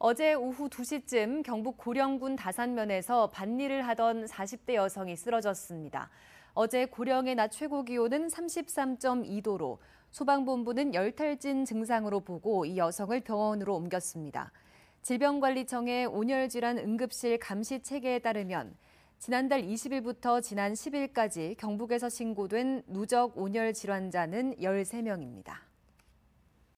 어제 오후 2시쯤 경북 고령군 다산면에서 밭일을 하던 40대 여성이 쓰러졌습니다. 어제 고령의 낮 최고 기온은 33.2도로 소방본부는 열탈진 증상으로 보고 이 여성을 병원으로 옮겼습니다. 질병관리청의 온열질환 응급실 감시 체계에 따르면 지난달 20일부터 지난 10일까지 경북에서 신고된 누적 온열 질환자는 13명입니다.